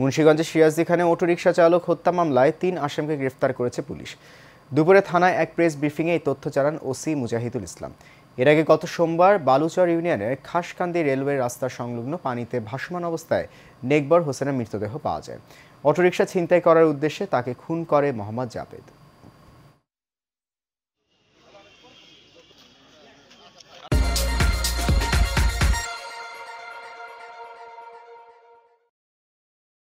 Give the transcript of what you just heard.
মুন্সীগঞ্জের সিরাজদি খানে অটোরিকশা চালক হত্যা মামলায় তিন আসামকে গ্রেফতার করেছে পুলিশ দুপুরে থানায় এক প্রেস ব্রিফিংয়ে এই তথ্য জানান ওসি মুজাহিদুল ইসলাম এর আগে গত সোমবার বালুচর ইউনিয়নের খাসকান্দি রেলওয়ে রাস্তা সংলগ্ন পানিতে ভাসমান অবস্থায় নেকবর হোসেনের মৃতদেহ পাওয়া যায় অটোরিকশা ছিনতাই করার উদ্দেশ্যে তাকে খুন করে মোহাম্মদ জাভেদ